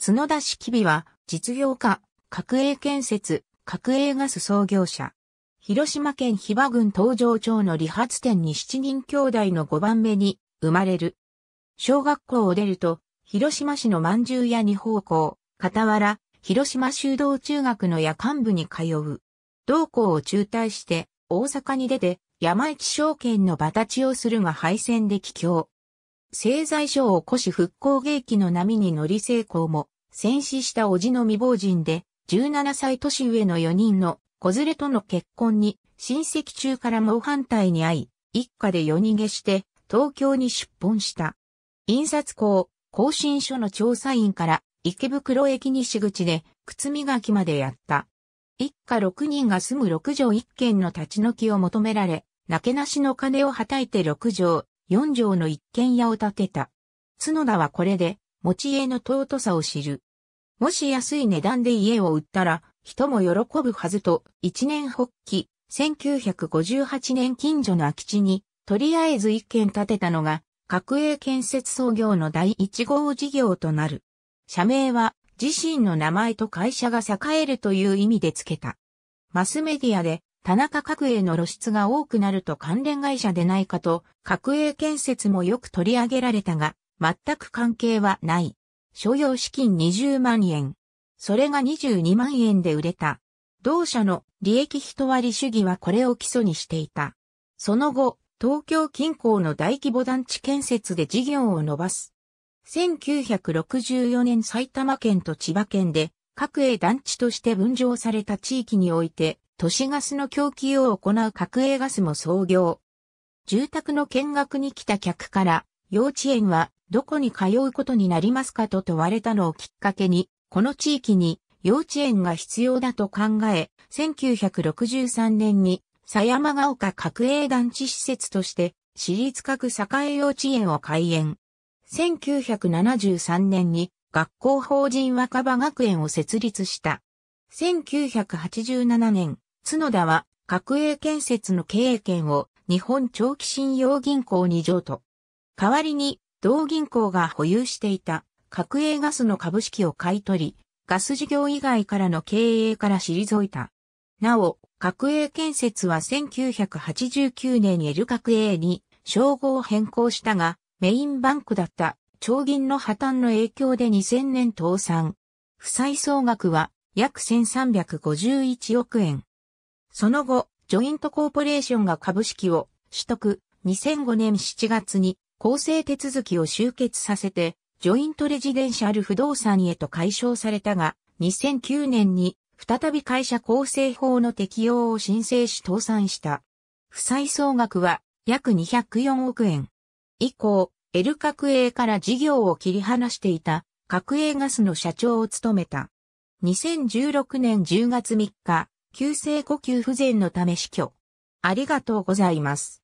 角田式木は、実業家、核営建設、核営ガス創業者。広島県比婆郡東城町の理髪店に7人兄弟の5番目に生まれる。小学校を出ると、広島市の饅頭屋に奉公、傍ら、広島修道中学の夜間部に通う。同校を中退して、大阪に出て、山市証券の馬立ちをするが敗戦で帰郷。製材所を起こし復興芸の波に乗り成功も、戦死した叔父の未亡人で、17歳年上の4人の子連れとの結婚に、親戚中から猛反対に遭い、一家で夜逃げして、東京に出奔した。印刷工、更新所の調査員から、池袋駅西口で、靴磨きまでやった。一家6人が住む6畳1軒の立ち退きを求められ、なけなしの金をはたいて6 4畳の一軒家を建てた。角田はこれで、持ち家の尊さを知る。もし安い値段で家を売ったら、人も喜ぶはずと、一年発起、1958年近所の空き地に、とりあえず一軒建てたのが、各営建設創業の第一号事業となる。社名は、自身の名前と会社が栄えるという意味で付けた。マスメディアで、田中角栄の露出が多くなると関連会社でないかと、角栄建設もよく取り上げられたが、全く関係はない。所要資金20万円。それが22万円で売れた。同社の利益一割主義はこれを基礎にしていた。その後、東京近郊の大規模団地建設で事業を伸ばす。1964年埼玉県と千葉県で、各営団地として分譲された地域において、都市ガスの供給を行う核営ガスも創業。住宅の見学に来た客から、幼稚園はどこに通うことになりますかと問われたのをきっかけに、この地域に幼稚園が必要だと考え、1963年に狭山が丘各営団地施設として、私立各栄幼稚園を開園。1973年に学校法人若葉学園を設立した。1987年、角田は、閣営建設の経営権を日本長期信用銀行に譲渡。代わりに、同銀行が保有していた閣営ガスの株式を買い取り、ガス事業以外からの経営から退いた。なお、閣営建設は1989年にエル角に称号を変更したが、メインバンクだった長銀の破綻の影響で2000年倒産。負債総額は約1351億円。その後、ジョイントコーポレーションが株式を取得、2005年7月に構成手続きを終結させて、ジョイントレジデンシャル不動産へと解消されたが、2009年に再び会社構成法の適用を申請し倒産した。負債総額は約204億円。以降、L 角営から事業を切り離していた、角営ガスの社長を務めた。2016年10月3日、急性呼吸不全のため死去。ありがとうございます。